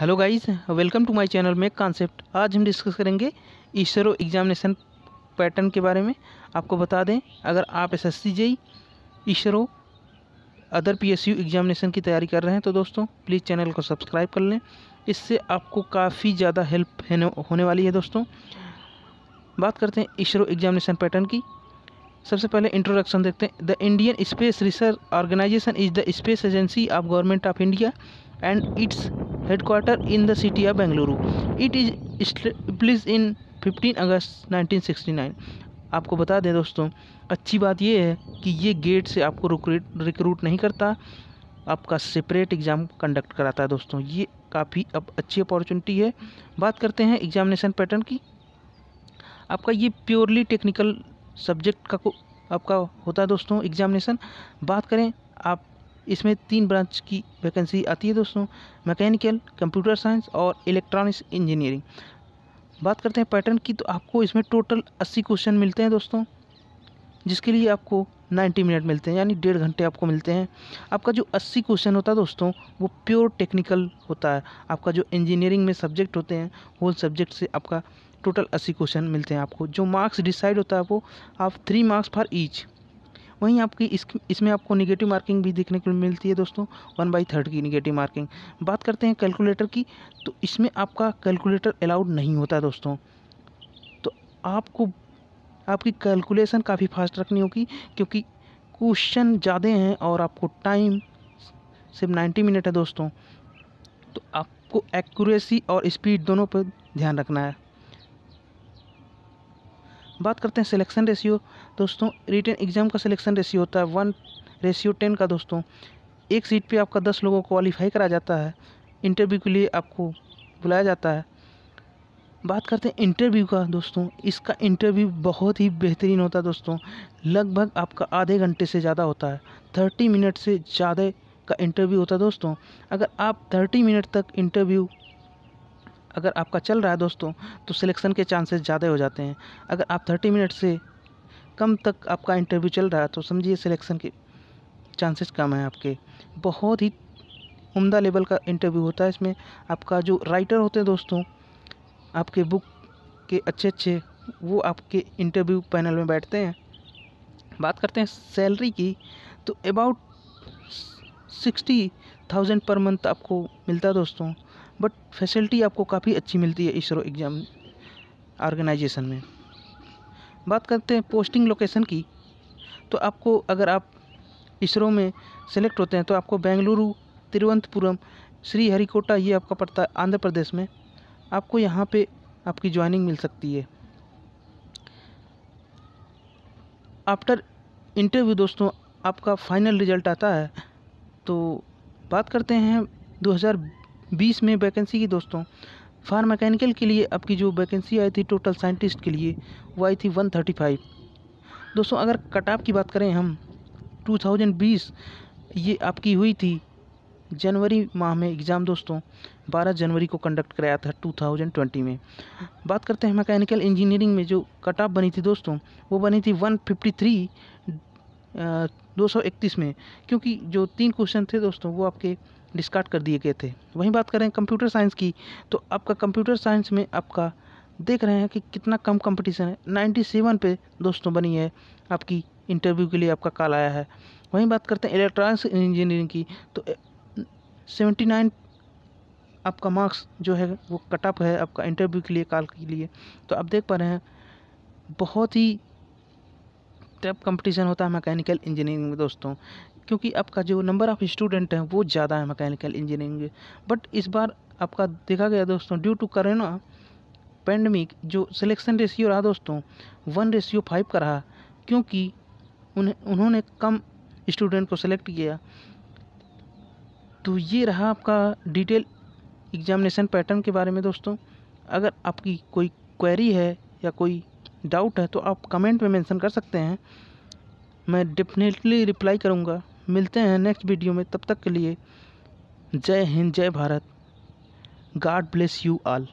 Hello guys welcome to my channel में concept आज हम डिस्कस करेंगे ईश्वरो एग्जामिनेशन पैटर्न के बारे में आपको बता दें अगर आप S S C G ISRO other P S U examination की तैयारी कर रहे हैं तो दोस्तों प्लीज़ चैनल को सब्सक्राइब कर लें इससे आपको काफ़ी ज़्यादा हेल्प होने वाली है दोस्तों बात करते हैं ईश्वरो एग्जामिनेशन पैटर्न की सबसे पहले इंट्रोडक्शन देखते हैं the Indian space research organisation is the space agency of government of India and its quarter in the city of Bengaluru it is please in 15 August 1969. आपको बता दें दोस्तों अच्छी बात यह है कि ये गेट से आपको रिक्रूट नहीं करता आपका सेपरेट एग्ज़ाम कंडक्ट कराता है दोस्तों ये काफ़ी अब अच्छी अपॉर्चुनिटी है बात करते हैं एग्जामिनेशन पैटर्न की आपका ये प्योरली टेक्निकल सब्जेक्ट का को आपका होता है दोस्तों एग्जामिनेशन बात करें आप इसमें तीन ब्रांच की वैकेंसी आती है दोस्तों मैकेनिकल कंप्यूटर साइंस और इलेक्ट्रॉनिक्स इंजीनियरिंग बात करते हैं पैटर्न की तो आपको इसमें टोटल अस्सी क्वेश्चन मिलते हैं दोस्तों जिसके लिए आपको 90 मिनट मिलते हैं यानी डेढ़ घंटे आपको मिलते हैं आपका जो 80 क्वेश्चन होता है दोस्तों वो प्योर टेक्निकल होता है आपका जो इंजीनियरिंग में सब्जेक्ट होते हैं वो सब्जेक्ट से आपका टोटल 80 क्वेश्चन मिलते हैं आपको जो मार्क्स डिसाइड होता है वो आप थ्री मार्क्स फॉर ईच वहीं आपकी इस इसमें आपको निगेटिव मार्किंग भी देखने को मिलती है दोस्तों वन बाई थर्ड की निगेटिव मार्किंग बात करते हैं कैलकुलेटर की तो इसमें आपका कैलकुलेटर अलाउड नहीं होता दोस्तों तो आपको आपकी कैलकुलेसन काफ़ी फास्ट रखनी होगी क्योंकि क्वेश्चन ज़्यादा हैं और आपको टाइम सिर्फ नाइन्टी मिनट है दोस्तों तो आपको एक्यूरेसी और स्पीड दोनों पर ध्यान रखना है बात करते हैं सिलेक्शन रेशियो दोस्तों रिटर्न एग्ज़ाम का सिलेक्शन रेशियो होता है वन रेशियो टेन का दोस्तों एक सीट पे आपका दस लोगों को क्वालिफाई करा जाता है इंटरव्यू के लिए आपको बुलाया जाता है बात करते हैं इंटरव्यू का दोस्तों इसका इंटरव्यू बहुत ही बेहतरीन होता है दोस्तों लगभग आपका आधे घंटे से ज़्यादा होता है थर्टी मिनट से ज़्यादा का इंटरव्यू होता है दोस्तों अगर आप थर्टी मिनट तक इंटरव्यू अगर आपका चल रहा है दोस्तों तो सिलेक्शन के चांसेस ज़्यादा हो जाते हैं अगर आप थर्टी मिनट से कम तक आपका इंटरव्यू चल रहा है तो समझिए सिलेक्शन के चांसेस कम हैं आपके बहुत ही उम्दा लेवल का इंटरव्यू होता है इसमें आपका जो राइटर होते हैं दोस्तों आपके बुक के अच्छे अच्छे वो आपके इंटरव्यू पैनल में बैठते हैं बात करते हैं सैलरी की तो about sixty thousand per month आपको मिलता है दोस्तों बट फैसिलिटी आपको काफ़ी अच्छी मिलती है इसरो एग्ज़ाम ऑर्गेनाइजेशन में बात करते हैं पोस्टिंग लोकेशन की तो आपको अगर आप इसरो में सेलेक्ट होते हैं तो आपको बेंगलुरु तिरुवनंतपुरम श्रीहरिकोटा ये आपका पड़ता है आंध्र प्रदेश में आपको यहाँ पे आपकी ज्वाइनिंग मिल सकती है आफ्टर इंटरव्यू दोस्तों आपका फाइनल रिजल्ट आता है तो बात करते हैं बीस में वैकेंसी की दोस्तों फार मैकेनिकल के लिए आपकी जो वैकेंसी आई थी टोटल साइंटिस्ट के लिए वो आई थी वन थर्टी फाइव दोस्तों अगर कटाप की बात करें हम टू थाउजेंड बीस ये आपकी हुई थी जनवरी माह में एग्ज़ाम दोस्तों बारह जनवरी को कंडक्ट कराया था टू थाउजेंड ट्वेंटी में बात करते हैं मैकेनिकल इंजीनियरिंग में जो कट ऑफ बनी थी दोस्तों वो बनी थी वन फिफ्टी थ्री दो सौ इकतीस में क्योंकि जो तीन क्वेश्चन थे दोस्तों वो आपके डिस्कार्ड कर दिए गए थे वहीं बात करें कंप्यूटर साइंस की तो आपका कंप्यूटर साइंस में आपका देख रहे हैं कि कितना कम कंपटीशन है 97 पे दोस्तों बनी है आपकी इंटरव्यू के लिए आपका कॉल आया है वहीं बात करते हैं इलेक्ट्रॉनिक्स इंजीनियरिंग की तो 79 आपका मार्क्स जो है वो कटअप है आपका इंटरव्यू के लिए कॉल के लिए तो आप देख पा रहे हैं बहुत ही टफ कंपटीशन होता है मैकेनिकल इंजीनियरिंग में दोस्तों क्योंकि आपका जो नंबर ऑफ़ स्टूडेंट हैं वो ज़्यादा है मैकेनिकल इंजीनियरिंग बट इस बार आपका देखा गया दोस्तों ड्यू टू करोना पेंडमिक जो सिलेक्शन रेशियो रहा दोस्तों वन रेशियो फाइव का रहा क्योंकि उन्हें उन्होंने कम स्टूडेंट को सिलेक्ट किया तो ये रहा आपका डिटेल एग्जामिनेशन पैटर्न के बारे में दोस्तों अगर आपकी कोई क्वेरी है या कोई डाउट है तो आप कमेंट में मेंशन कर सकते हैं मैं डेफिनेटली रिप्लाई करूँगा मिलते हैं नेक्स्ट वीडियो में तब तक के लिए जय हिंद जय Bharat God bless you all